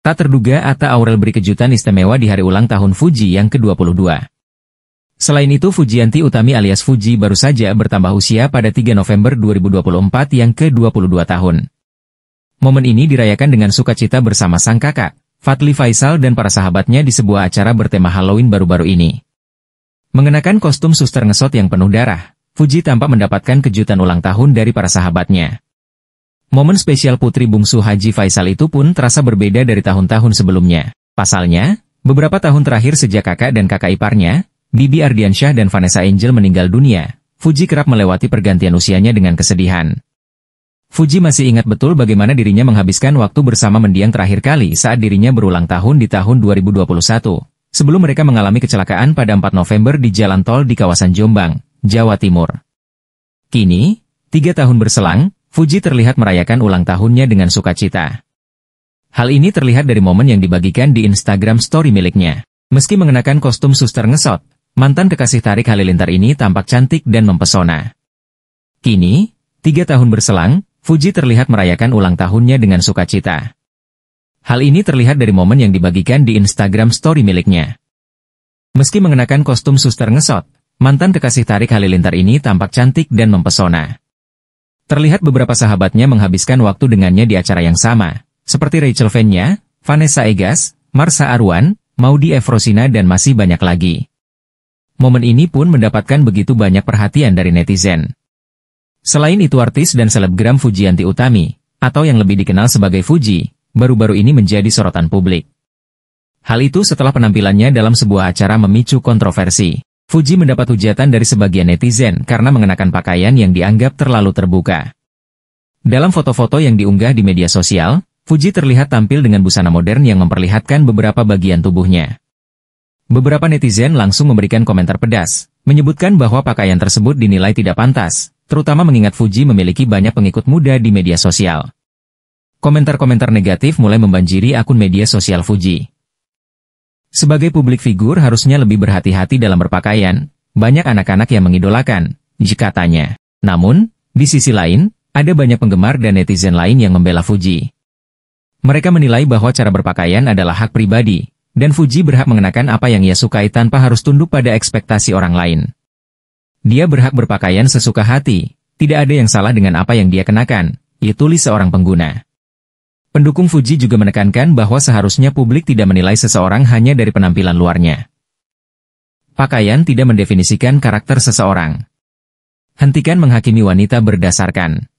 Tak terduga Atta Aurel beri kejutan istimewa di hari ulang tahun Fuji yang ke-22. Selain itu Fujianti Utami alias Fuji baru saja bertambah usia pada 3 November 2024 yang ke-22 tahun. Momen ini dirayakan dengan sukacita bersama sang kakak, Fatli Faisal dan para sahabatnya di sebuah acara bertema Halloween baru-baru ini. Mengenakan kostum suster ngesot yang penuh darah, Fuji tampak mendapatkan kejutan ulang tahun dari para sahabatnya. Momen spesial putri bungsu Haji Faisal itu pun terasa berbeda dari tahun-tahun sebelumnya. Pasalnya, beberapa tahun terakhir sejak kakak dan kakak iparnya, Bibi Ardiansyah dan Vanessa Angel meninggal dunia, Fuji kerap melewati pergantian usianya dengan kesedihan. Fuji masih ingat betul bagaimana dirinya menghabiskan waktu bersama mendiang terakhir kali saat dirinya berulang tahun di tahun 2021, sebelum mereka mengalami kecelakaan pada 4 November di jalan tol di kawasan Jombang, Jawa Timur. Kini, tiga tahun berselang, Fuji terlihat merayakan ulang tahunnya dengan sukacita. Hal ini terlihat dari momen yang dibagikan di Instagram story miliknya. Meski mengenakan kostum suster ngesot, mantan kekasih tarik Halilintar ini tampak cantik dan mempesona. Kini, tiga tahun berselang, Fuji terlihat merayakan ulang tahunnya dengan sukacita. Hal ini terlihat dari momen yang dibagikan di Instagram story miliknya. Meski mengenakan kostum suster ngesot, mantan kekasih tarik Halilintar ini tampak cantik dan mempesona. Terlihat beberapa sahabatnya menghabiskan waktu dengannya di acara yang sama, seperti Rachel Fenya, Vanessa Egas, Marsa Arwan, Maudi Evrosina dan masih banyak lagi. Momen ini pun mendapatkan begitu banyak perhatian dari netizen. Selain itu artis dan selebgram Fujianti Utami, atau yang lebih dikenal sebagai Fuji, baru-baru ini menjadi sorotan publik. Hal itu setelah penampilannya dalam sebuah acara memicu kontroversi. Fuji mendapat hujatan dari sebagian netizen karena mengenakan pakaian yang dianggap terlalu terbuka. Dalam foto-foto yang diunggah di media sosial, Fuji terlihat tampil dengan busana modern yang memperlihatkan beberapa bagian tubuhnya. Beberapa netizen langsung memberikan komentar pedas, menyebutkan bahwa pakaian tersebut dinilai tidak pantas, terutama mengingat Fuji memiliki banyak pengikut muda di media sosial. Komentar-komentar negatif mulai membanjiri akun media sosial Fuji. Sebagai publik figur harusnya lebih berhati-hati dalam berpakaian, banyak anak-anak yang mengidolakan, jika tanya. Namun, di sisi lain, ada banyak penggemar dan netizen lain yang membela Fuji. Mereka menilai bahwa cara berpakaian adalah hak pribadi, dan Fuji berhak mengenakan apa yang ia sukai tanpa harus tunduk pada ekspektasi orang lain. Dia berhak berpakaian sesuka hati, tidak ada yang salah dengan apa yang dia kenakan, ia tulis seorang pengguna. Pendukung Fuji juga menekankan bahwa seharusnya publik tidak menilai seseorang hanya dari penampilan luarnya. Pakaian tidak mendefinisikan karakter seseorang. Hentikan menghakimi wanita berdasarkan